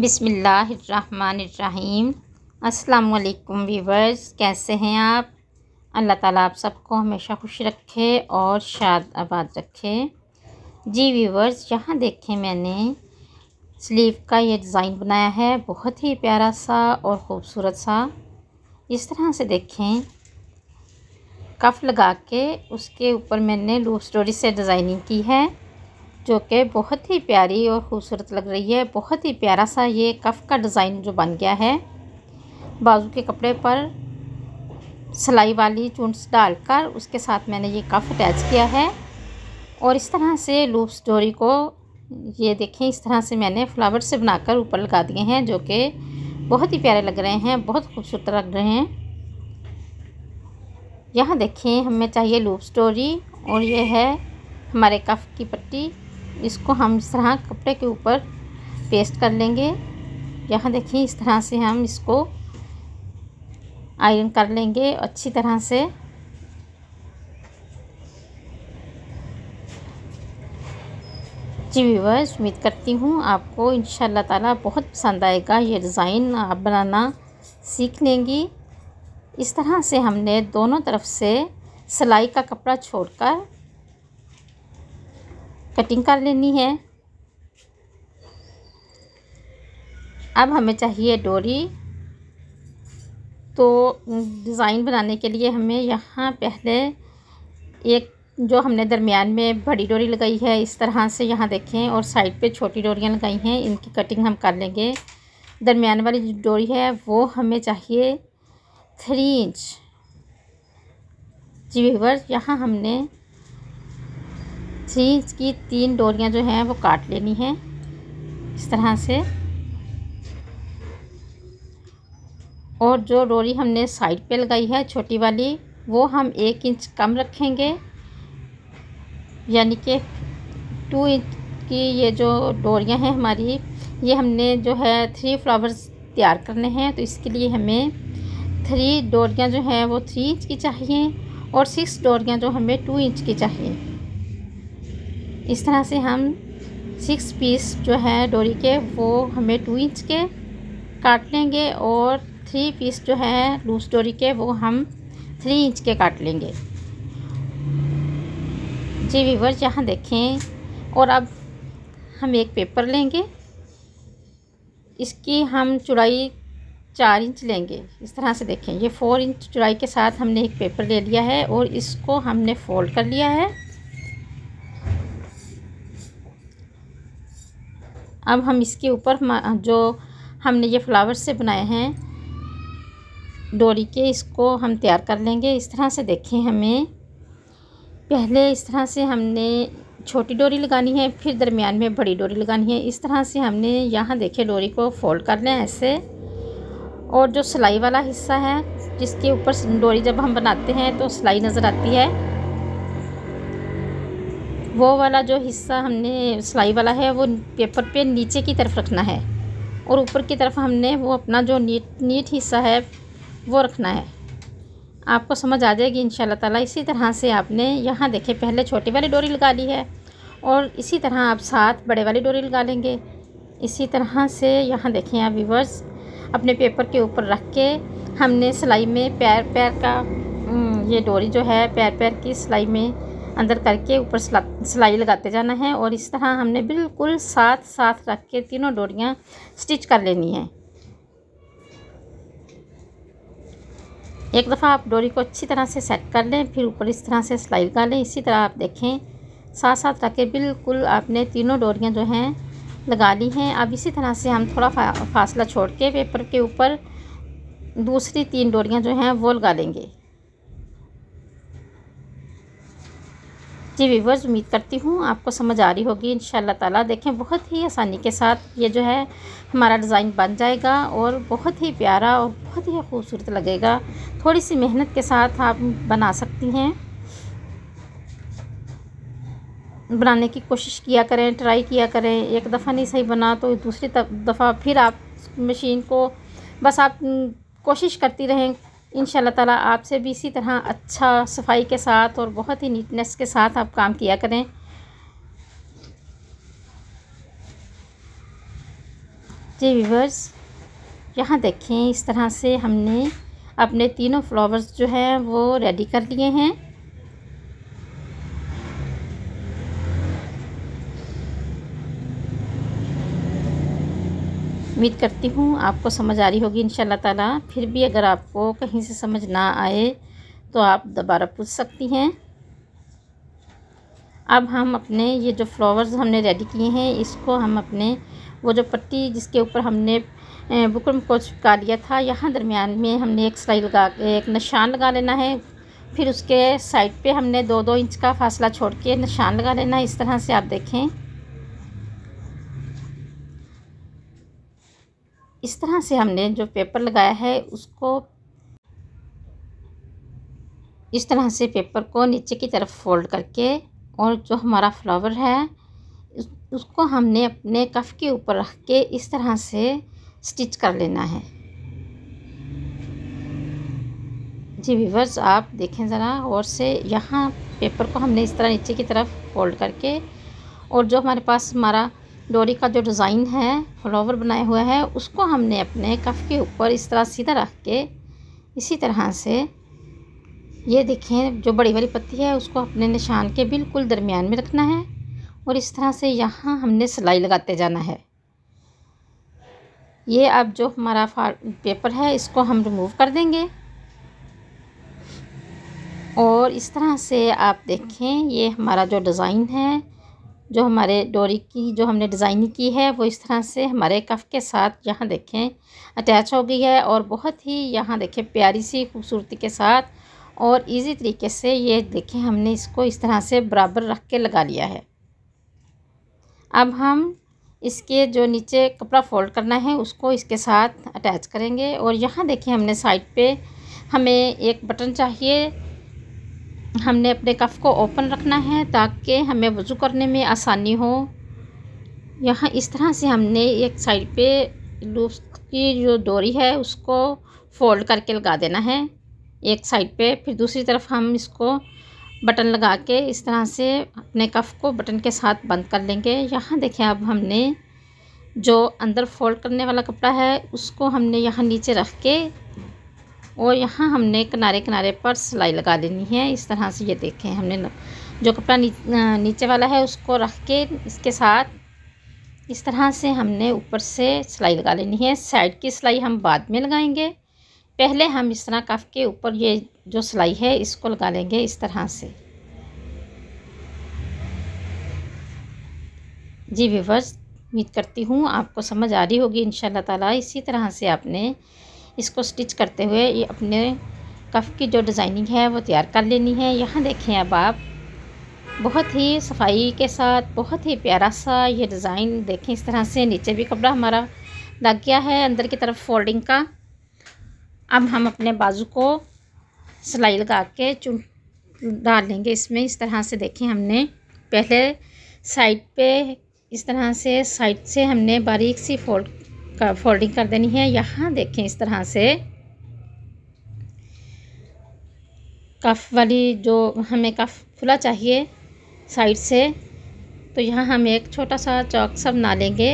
बिसमीम् अल्लाम वीवर्स कैसे हैं आप अल्लाह ताला आप सबको हमेशा खुश रखे और शाद आबाद रखे जी वीवर्स यहाँ देखें मैंने स्लीव का ये डिज़ाइन बनाया है बहुत ही प्यारा सा और ख़ूबसूरत सा इस तरह से देखें कफ़ लगा के उसके ऊपर मैंने लूप स्टोरी से डिज़ाइनिंग की है जो कि बहुत ही प्यारी और ख़ूबसूरत लग रही है बहुत ही प्यारा सा ये कफ़ का डिज़ाइन जो बन गया है बाजू के कपड़े पर सिलाई वाली चूंट्स डालकर उसके साथ मैंने ये कफ़ अटैच किया है और इस तरह से लूप स्टोरी को ये देखें इस तरह से मैंने फ्लावर से बनाकर ऊपर लगा दिए हैं जो कि बहुत ही प्यारे लग रहे हैं बहुत खूबसूरत लग रहे हैं यहाँ देखें हमें चाहिए लूप स्टोरी और ये है हमारे कफ़ की पट्टी इसको हम इस तरह कपड़े के ऊपर पेस्ट कर लेंगे यहाँ देखिए इस तरह से हम इसको आयरन कर लेंगे अच्छी तरह से जी व्यूवर्स उम्मीद करती हूँ आपको इन ताला बहुत पसंद आएगा ये डिज़ाइन आप बनाना सीख लेंगी इस तरह से हमने दोनों तरफ से सिलाई का कपड़ा छोड़कर कटिंग कर लेनी है अब हमें चाहिए डोरी तो डिज़ाइन बनाने के लिए हमें यहाँ पहले एक जो हमने दरमियान में बड़ी डोरी लगाई है इस तरह से यहाँ देखें और साइड पे छोटी डोरियाँ लगाई हैं इनकी कटिंग हम कर लेंगे दरमियान वाली जो डोरी है वो हमें चाहिए थ्री इंच जी वीवर यहाँ हमने थ्री की तीन डोरियाँ जो हैं वो काट लेनी है इस तरह से और जो डोरी हमने साइड पे लगाई है छोटी वाली वो हम एक इंच कम रखेंगे यानी कि टू इंच की ये जो डोरियाँ हैं हमारी ये हमने जो है थ्री फ्लावर्स तैयार करने हैं तो इसके लिए हमें थ्री डोरियाँ जो हैं वो थ्री इंच की चाहिए और सिक्स डोरियाँ जो हमें टू इंच की चाहिए इस तरह से हम सिक्स पीस जो है डोरी के वो हमें टू इंच के काट लेंगे और थ्री पीस जो है लूज डोरी के वो हम थ्री इंच के काट लेंगे जी वीवर यहाँ देखें और अब हम एक पेपर लेंगे इसकी हम चुड़ाई चार इंच लेंगे इस तरह से देखें ये फोर इंच चुड़ाई के साथ हमने एक पेपर ले लिया है और इसको हमने फोल्ड कर लिया है अब हम इसके ऊपर जो हमने ये फ्लावर से बनाए हैं डोरी के इसको हम तैयार कर लेंगे इस तरह से देखें हमें पहले इस तरह से हमने छोटी डोरी लगानी है फिर दरमियान में बड़ी डोरी लगानी है इस तरह से हमने यहाँ देखे डोरी को फोल्ड कर लें ऐसे और जो सिलाई वाला हिस्सा है जिसके ऊपर डोरी जब हम बनाते हैं तो सिलाई नज़र आती है वो वाला जो हिस्सा हमने सिलाई वाला है वो पेपर पे नीचे की तरफ रखना है और ऊपर की तरफ हमने वो अपना जो नीट नीट हिस्सा है वो रखना है आपको समझ आ जाएगी इन ताला इसी तरह से आपने यहाँ देखें पहले छोटी वाली डोरी लगा ली है और इसी तरह आप साथ बड़े वाली डोरी लगा लेंगे इसी तरह से यहाँ देखें आप व्यूवर्स अपने पेपर के ऊपर रख के हमने सिलाई में पैर पैर का हम्म, ये डोरी जो है पैर पैर की सिलाई में अंदर करके ऊपर सिलाई लगाते जाना है और इस तरह हमने बिल्कुल साथ साथ रख के तीनों डोरियाँ स्टिच कर लेनी है एक दफ़ा आप डोरी को अच्छी तरह से सेट कर लें फिर ऊपर इस तरह से सिलाई लगा लें इसी तरह आप देखें साथ साथ रख के बिल्कुल आपने तीनों डोरियाँ जो हैं लगा ली हैं अब इसी तरह से हम थोड़ा फासला छोड़ के पेपर के ऊपर दूसरी तीन डोरियाँ जो हैं वो लगा लेंगे जी व्यूवर्स उम्मीद करती हूँ आपको समझ आ रही होगी इन ताला देखें बहुत ही आसानी के साथ ये जो है हमारा डिज़ाइन बन जाएगा और बहुत ही प्यारा और बहुत ही खूबसूरत लगेगा थोड़ी सी मेहनत के साथ आप बना सकती हैं बनाने की कोशिश किया करें ट्राई किया करें एक दफ़ा नहीं सही बना तो दूसरी दफ़ा फिर आप मशीन को बस आप कोशिश करती रहें इन ताला आपसे भी इसी तरह अच्छा सफाई के साथ और बहुत ही नीटनेस के साथ आप काम किया करें जी वीवर्स यहाँ देखें इस तरह से हमने अपने तीनों फ्लावर्स जो हैं वो रेडी कर लिए हैं उम्मीद करती हूँ आपको समझ आ रही होगी इन ताला फिर भी अगर आपको कहीं से समझ ना आए तो आप दोबारा पूछ सकती हैं अब हम अपने ये जो फ्लावर्स हमने रेडी किए हैं इसको हम अपने वो जो पट्टी जिसके ऊपर हमने बुकरम को चिपका लिया था यहाँ दरमियान में हमने एक सिलाई लगा एक निशान लगा लेना है फिर उसके साइड पे हमने दो दो इंच का फासला छोड़ के निशान लगा लेना है इस तरह से आप देखें इस तरह से हमने जो पेपर लगाया है उसको इस तरह से पेपर को नीचे की तरफ फोल्ड करके और जो हमारा फ्लावर है उसको हमने अपने कफ के ऊपर रख के इस तरह से स्टिच कर लेना है जी वीवर्स आप देखें ज़रा और से यहाँ पेपर को हमने इस तरह नीचे की तरफ फोल्ड करके और जो हमारे पास हमारा डोरी का जो डिज़ाइन है फ्लावर बनाया हुआ है उसको हमने अपने कफ के ऊपर इस तरह सीधा रख के इसी तरह से ये देखें जो बड़ी वाली पत्ती है उसको अपने निशान के बिल्कुल दरमियान में रखना है और इस तरह से यहाँ हमने सिलाई लगाते जाना है ये अब जो हमारा पेपर है इसको हम रिमूव कर देंगे और इस तरह से आप देखें ये हमारा जो डिज़ाइन है जो हमारे डोरी की जो हमने डिज़ाइनिंग की है वो इस तरह से हमारे कफ़ के साथ यहाँ देखें अटैच हो गई है और बहुत ही यहाँ देखें प्यारी सी खूबसूरती के साथ और इजी तरीके से ये देखें हमने इसको इस तरह से बराबर रख के लगा लिया है अब हम इसके जो नीचे कपड़ा फोल्ड करना है उसको इसके साथ अटैच करेंगे और यहाँ देखें हमने साइड पर हमें एक बटन चाहिए हमने अपने कफ़ को ओपन रखना है ताकि हमें वज़ू करने में आसानी हो यहाँ इस तरह से हमने एक साइड पे लूप्स की जो डोरी है उसको फ़ोल्ड करके लगा देना है एक साइड पे फिर दूसरी तरफ हम इसको बटन लगा के इस तरह से अपने कफ़ को बटन के साथ बंद कर लेंगे यहाँ देखें अब हमने जो अंदर फोल्ड करने वाला कपड़ा है उसको हमने यहाँ नीचे रख के और यहाँ हमने किनारे किनारे पर सिलाई लगा लेनी है इस तरह से ये देखें हमने जो कपड़ा नी, नीचे वाला है उसको रख के इसके साथ इस तरह से हमने ऊपर से सिलाई लगा लेनी है साइड की सिलाई हम बाद में लगाएंगे पहले हम इस तरह कफ के ऊपर ये जो सिलाई है इसको लगा लेंगे इस तरह से जी विवर्स उम्मीद करती हूँ आपको समझ आ रही होगी इन ताला इसी तरह से आपने इसको स्टिच करते हुए ये अपने कफ़ की जो डिज़ाइनिंग है वो तैयार कर लेनी है यहाँ देखें अब आप बहुत ही सफाई के साथ बहुत ही प्यारा सा ये डिज़ाइन देखें इस तरह से नीचे भी कपड़ा हमारा लग गया है अंदर की तरफ फोल्डिंग का अब हम अपने बाजू को सिलाई लगा के चुन डाल लेंगे इसमें इस तरह से देखें हमने पहले साइड पे इस तरह से साइड से हमने बारीक सी फोल्ड का फोल्डिंग कर देनी है यहाँ देखें इस तरह से कफ वाली जो हमें कफ खुला चाहिए साइड से तो यहाँ हम एक छोटा सा चौक सब ना लेंगे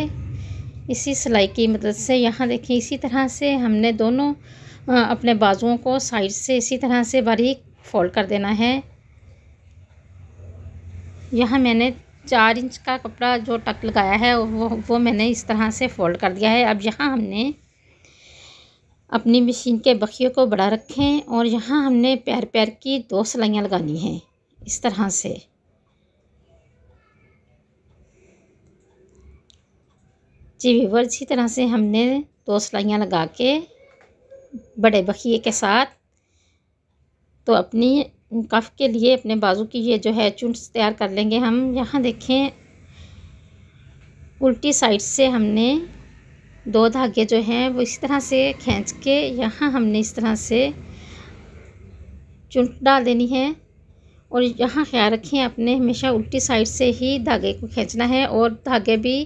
इसी सिलाई की मदद से यहाँ देखें इसी तरह से हमने दोनों अपने बाजुओं को साइड से इसी तरह से बारीक फोल्ड कर देना है यहाँ मैंने चार इंच का कपड़ा जो टक लगाया है वो वो मैंने इस तरह से फ़ोल्ड कर दिया है अब यहाँ हमने अपनी मशीन के बखियों को बड़ा रखें और यहाँ हमने पैर पैर की दो सिलाइयाँ लगानी हैं इस तरह से जी वीवर इसी तरह से हमने दो सिलाइयाँ लगा के बड़े बखिए के साथ तो अपनी कफ के लिए अपने बाजू की ये जो है चुंट तैयार कर लेंगे हम यहाँ देखें उल्टी साइड से हमने दो धागे जो हैं वो इस तरह से खींच के यहाँ हमने इस तरह से चुंट डाल देनी है और यहाँ ख्याल रखें आपने हमेशा उल्टी साइड से ही धागे को खींचना है और धागे भी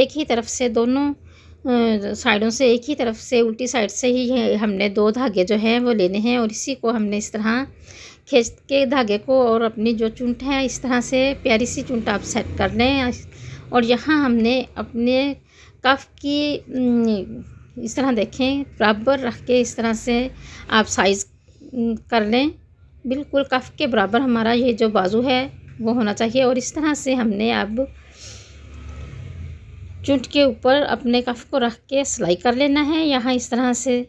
एक ही तरफ से दोनों साइडों से एक ही तरफ से उल्टी साइड से ही हमने दो धागे जो हैं वो लेने हैं और इसी को हमने इस तरह खींच के धागे को और अपनी जो चुंट है इस तरह से प्यारी सी चुंट आप सेट कर लें और यहाँ हमने अपने कफ की इस तरह देखें बराबर रख के इस तरह से आप साइज़ कर लें बिल्कुल कफ के बराबर हमारा ये जो बाजू है वो होना चाहिए और इस तरह से हमने अब चुंट के ऊपर अपने कफ को रख के सिलाई कर लेना है यहाँ इस तरह से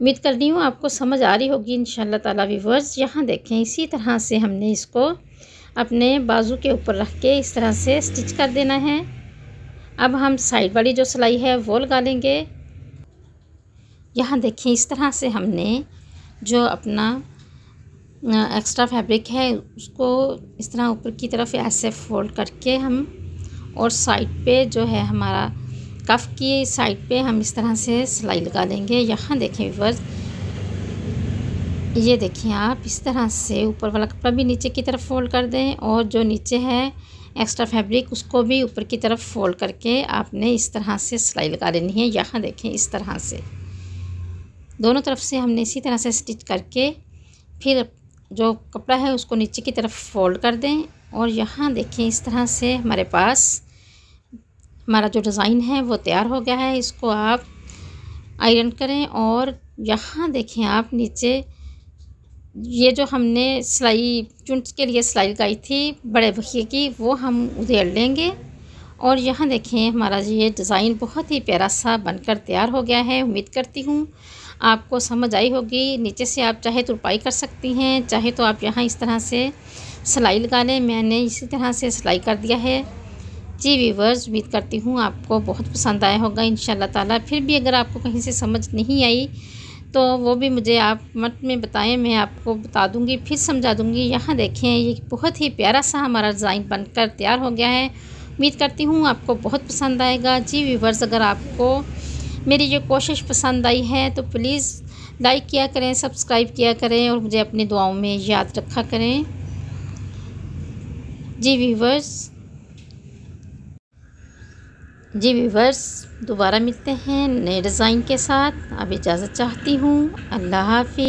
उम्मीद कर रही हूँ आपको समझ आ रही होगी इन तला व्यूवर्स यहाँ देखें इसी तरह से हमने इसको अपने बाजू के ऊपर रख के इस तरह से स्टिच कर देना है अब हम साइड वाली जो सिलाई है वो लगा लेंगे यहाँ देखें इस तरह से हमने जो अपना एक्स्ट्रा फैब्रिक है उसको इस तरह ऊपर की तरफ ऐसे फोल्ड करके हम और साइड पे जो है हमारा कफ की साइड पे हम इस तरह से सिलाई लगा लेंगे यहाँ देखें व्यूवर्स ये देखिए आप इस तरह से ऊपर वाला कपड़ा भी नीचे की तरफ फोल्ड कर दें और जो नीचे है एक्स्ट्रा फैब्रिक उसको भी ऊपर की तरफ फोल्ड करके आपने इस तरह से सिलाई लगा लेनी है यहाँ देखें इस तरह से दोनों तरफ से हमने इसी तरह से स्टिच करके फिर जो कपड़ा है उसको नीचे की तरफ फोल्ड कर दें और यहाँ देखें इस तरह से हमारे पास हमारा जो डिज़ाइन है वो तैयार हो गया है इसको आप आयरन करें और यहाँ देखें आप नीचे ये जो हमने सिलाई चुन के लिए सिलाई लगाई थी बड़े बखिए की वो हम उधेड़ लेंगे और यहाँ देखें हमारा ये डिज़ाइन बहुत ही प्यारा सा बनकर तैयार हो गया है उम्मीद करती हूँ आपको समझ आई होगी नीचे से आप चाहे तुरपाई तो कर सकती हैं चाहे तो आप यहाँ इस तरह से सिलाई लगा लें मैंने इसी तरह से सिलाई कर दिया है जी वीवर्स उम्मीद करती हूँ आपको बहुत पसंद आया होगा इन ताला फिर भी अगर आपको कहीं से समझ नहीं आई तो वो भी मुझे आप मत में बताएं मैं आपको बता दूंगी फिर समझा दूंगी यहाँ देखें ये बहुत ही प्यारा सा हमारा डिज़ाइन बनकर तैयार हो गया है उम्मीद करती हूँ आपको बहुत पसंद आएगा जी वीवर्स अगर आपको मेरी जो कोशिश पसंद आई है तो प्लीज़ लाइक किया करें सब्सक्राइब किया करें और मुझे अपनी दुआओं में याद रखा करें जी वीवर्स जी वीवर्स दोबारा मिलते हैं नए डिज़ाइन के साथ अब इजाज़त चाहती हूँ अल्लाह हाफि